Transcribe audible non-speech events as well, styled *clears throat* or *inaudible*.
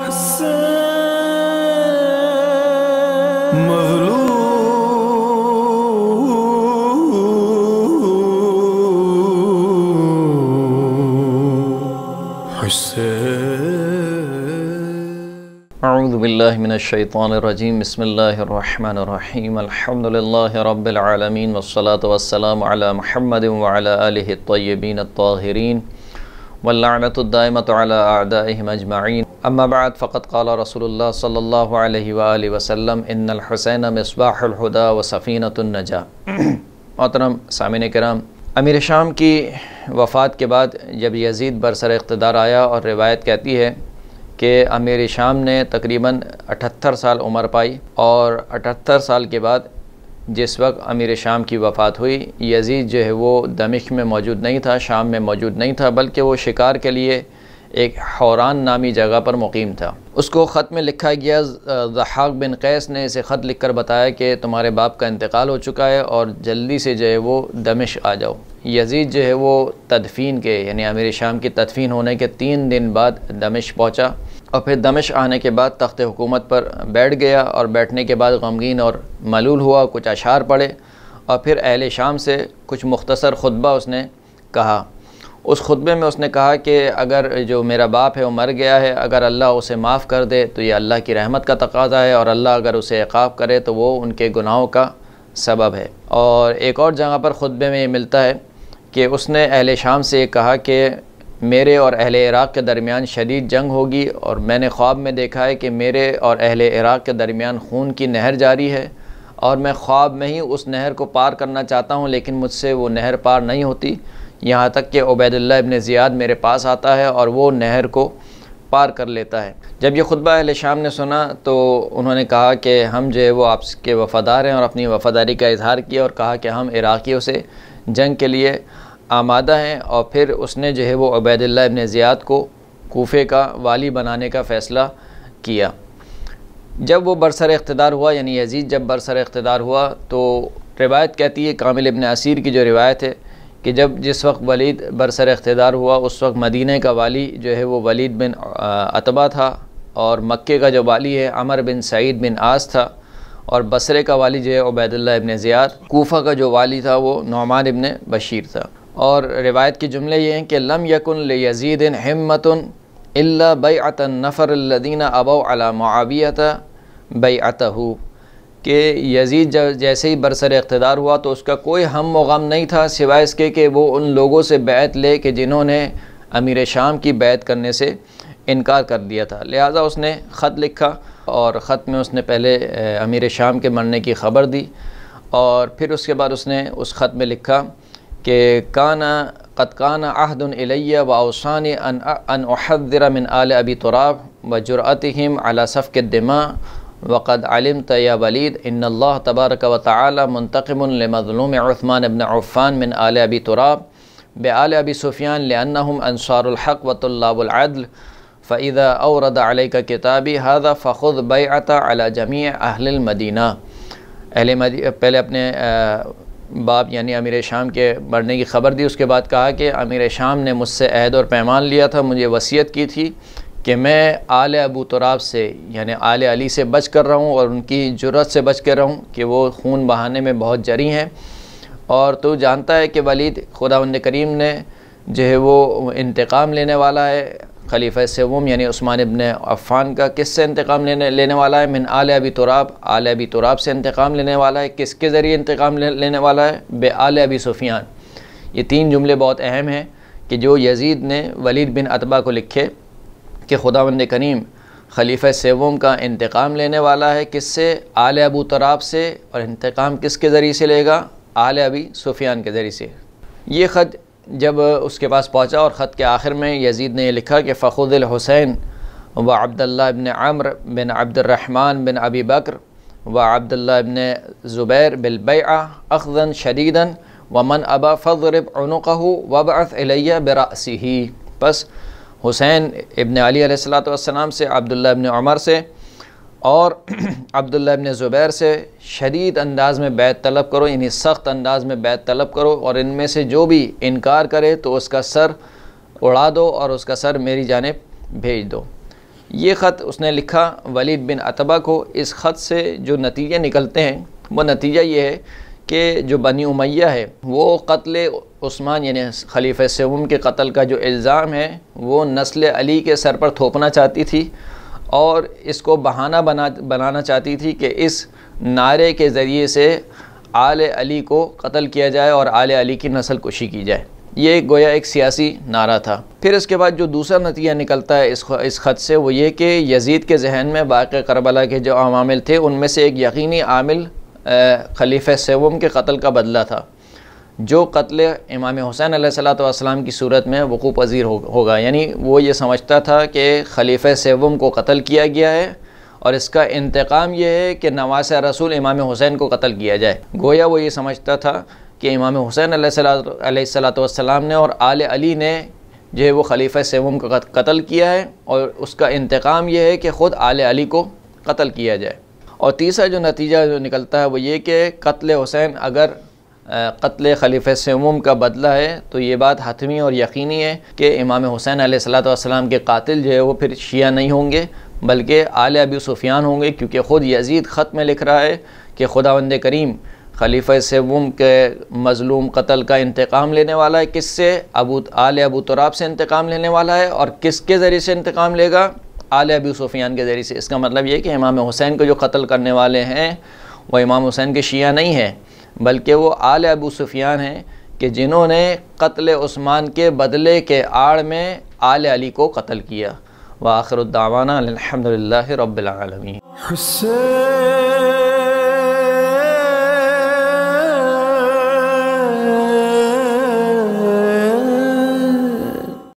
حسان مظلوم حسان أعوذ بالله من الشيطان الرجيم بسم الله الرحمن الرحيم الحمد لله رب العالمين والصلاة والسلام على محمد وعلى آله الطيبين الطاهرين بعد فقط قال رسول اللہ صلی اللہ علیہ وسلم حسین و صفینۃ النجا معترم سامین کرام امیر شام کی وفات کے بعد جب یزید برسر اقتدار آیا اور روایت کہتی ہے کہ امیر شام نے تقریباً اٹھتر سال عمر پائی اور اٹھتر سال کے بعد جس وقت امیر شام کی وفات ہوئی یزید جو ہے وہ دمشق میں موجود نہیں تھا شام میں موجود نہیں تھا بلکہ وہ شکار کے لیے ایک حوران نامی جگہ پر مقیم تھا اس کو خط میں لکھا گیا ضحاق بن قیس نے اسے خط لکھ کر بتایا کہ تمہارے باپ کا انتقال ہو چکا ہے اور جلدی سے جو ہے وہ دمش آ جاؤ یزید جو ہے وہ تدفین کے یعنی امیر شام کی تدفین ہونے کے تین دن بعد دمش پہنچا اور پھر دمش آنے کے بعد تخت حکومت پر بیٹھ گیا اور بیٹھنے کے بعد غمگین اور ملول ہوا کچھ اشعار پڑے اور پھر اہل شام سے کچھ مختصر خطبہ اس نے کہا اس خطبے میں اس نے کہا کہ اگر جو میرا باپ ہے وہ مر گیا ہے اگر اللہ اسے معاف کر دے تو یہ اللہ کی رحمت کا تقاضا ہے اور اللہ اگر اسے عقاب کرے تو وہ ان کے گناہوں کا سبب ہے اور ایک اور جگہ پر خطبے میں یہ ملتا ہے کہ اس نے اہل شام سے یہ کہا کہ میرے اور اہل عراق کے درمیان شدید جنگ ہوگی اور میں نے خواب میں دیکھا ہے کہ میرے اور اہل عراق کے درمیان خون کی نہر جاری ہے اور میں خواب میں ہی اس نہر کو پار کرنا چاہتا ہوں لیکن مجھ سے وہ نہر پار نہیں ہوتی یہاں تک کہ عبید اللہ ابن زیاد میرے پاس آتا ہے اور وہ نہر کو پار کر لیتا ہے جب یہ خطبہ اہل شام نے سنا تو انہوں نے کہا کہ ہم جو ہے وہ آپ کے وفادار ہیں اور اپنی وفاداری کا اظہار کیا اور کہا کہ ہم عراقیوں سے جنگ کے لیے آمادہ ہیں اور پھر اس نے جو ہے وہ عبید اللہ ابن زیاد کو کوفے کا والی بنانے کا فیصلہ کیا جب وہ برسر اقتدار ہوا یعنی یزید جب برسر اقتدار ہوا تو روایت کہتی ہے کامل ابن عصیر کی جو روایت ہے کہ جب جس وقت ولید برسر اقتدار ہوا اس وقت مدینہ کا والی جو ہے وہ ولید بن عطبا تھا اور مکے کا جو والی ہے عمر بن سعید بن آس تھا اور بصرے کا والی جو ہے عبید اللہ ابن زیاد کوفہ کا جو والی تھا وہ نعمان ابن بشیر تھا اور روایت کے جملے یہ ہیں کہ لم یکن لیزید حمت الا بیعت النفر الذین ابو علی معاویت بیعتہو کہ یزید جیسے ہی برسر اقتدار ہوا تو اس کا کوئی ہم و غم نہیں تھا سوائے اس کے کہ وہ ان لوگوں سے بیعت لے کہ جنہوں نے امیر شام کی بیعت کرنے سے انکار کر دیا تھا لہٰذا اس نے خط لکھا اور خط میں اس نے پہلے امیر شام کے مرنے کی خبر دی اور پھر اس کے بعد اس نے اس خط میں لکھا کہ کانا قد کانا عہد الیہ و اوسان ان احذر من آل ابی طراب علی صفق الدماء وقد علمت یا ولید ان اللہ تبارک و تعالی منتقم لمظلوم عثمان ابن عفان من آل عالیہ بے آل ابی صفیان لئنہم انصار الحق و طلاب العدل اوردا علیہ کا کتابی حضا فخذ بے علی جمیع اہل المدینہ اہل پہلے اپنے باپ یعنی امیر شام کے بڑھنے کی خبر دی اس کے بعد کہا کہ امیر شام نے مجھ سے عہد اور پیمان لیا تھا مجھے وصیت کی تھی کہ میں آل ابو تراب سے یعنی آل علی سے بچ کر رہوں اور ان کی جرت سے بچ کر رہوں کہ وہ خون بہانے میں بہت جری ہیں اور تو جانتا ہے کہ ولید خدا ال کریم نے جو ہے وہ انتقام لینے والا ہے خلیفہ سیوم یعنی عثمان ابن عفان کا کس سے انتقام لینے لینے والا ہے من آل ابی تراب آل ابی تراب سے انتقام لینے والا ہے کس کے ذریعے انتقام لینے والا ہے بے آل ابی سفیان یہ تین جملے بہت اہم ہیں کہ جو یزید نے ولید بن عطبہ کو لکھے کہ خدا کریم خلیفہ سیوم کا انتقام لینے والا ہے کس سے آل ابو تراب سے اور انتقام کس کے ذریعے سے لے گا آل ابی سفیان کے ذریعے سے یہ خط جب اس کے پاس پہنچا اور خط کے آخر میں یزید نے یہ لکھا کہ فخود الحسین و عبداللہ ابن عمر بن عبد الرحمن بن ابی بکر و عبداللہ ابن زبیر بالبیع اخذن شدیدن و من ابا فضرب عنقہ عنوق و بص علیہ برا صحیح حسین ابن علی علیہ السلام سے عبداللہ ابن عمر سے اور *clears throat* عبداللہ ابن زبیر سے شدید انداز میں بیت طلب کرو یعنی سخت انداز میں بیت طلب کرو اور ان میں سے جو بھی انکار کرے تو اس کا سر اڑا دو اور اس کا سر میری جانب بھیج دو یہ خط اس نے لکھا ولید بن عطبہ کو اس خط سے جو نتیجے نکلتے ہیں وہ نتیجہ یہ ہے کہ جو بنی امیہ ہے وہ قتل عثمان یعنی خلیفہ سیوم کے قتل کا جو الزام ہے وہ نسل علی کے سر پر تھوپنا چاہتی تھی اور اس کو بہانہ بنا بنانا چاہتی تھی کہ اس نعرے کے ذریعے سے آل علی کو قتل کیا جائے اور آل علی کی نسل کشی کی جائے یہ گویا ایک سیاسی نعرہ تھا پھر اس کے بعد جو دوسرا نتیجہ نکلتا ہے اس اس خط سے وہ یہ کہ یزید کے ذہن میں واقع کربلا کے جو عوامل تھے ان میں سے ایک یقینی عامل خلیفہ سیوم کے قتل کا بدلہ تھا جو قتل امام حسین علیہ السلام کی صورت میں وقوع پذیر ہوگا یعنی وہ یہ سمجھتا تھا کہ خلیفہ سیوم کو قتل کیا گیا ہے اور اس کا انتقام یہ ہے کہ نواز رسول امام حسین کو قتل کیا جائے گویا وہ یہ سمجھتا تھا کہ امام حسین علیہ السلام علیہ والسلام نے اور آل علی نے جو ہے وہ خلیفہ سیوم کو قتل کیا ہے اور اس کا انتقام یہ ہے کہ خود آل علی کو قتل کیا جائے اور تیسرا جو نتیجہ جو نکلتا ہے وہ یہ کہ قتل حسین اگر قتل خلیف سے کا بدلہ ہے تو یہ بات حتمی اور یقینی ہے کہ امام حسین علیہ السلام کے قاتل جو ہے وہ پھر شیعہ نہیں ہوں گے بلکہ آل ابی سفیان ہوں گے کیونکہ خود یزید خط میں لکھ رہا ہے کہ خدا کریم خلیفہ سے کے مظلوم قتل کا انتقام لینے والا ہے کس سے ابو ابو طراب سے انتقام لینے والا ہے اور کس کے ذریعے سے انتقام لے گا آل ابی سفیان کے ذریعے سے اس کا مطلب یہ کہ امام حسین کو جو قتل کرنے والے ہیں وہ امام حسین کے شیعہ نہیں ہیں بلکہ وہ آل ابو سفیان ہیں کہ جنہوں نے قتل عثمان کے بدلے کے آڑ میں آل علی کو قتل کیا وآخر الدعوانا الحمدللہ رب العالمین حسین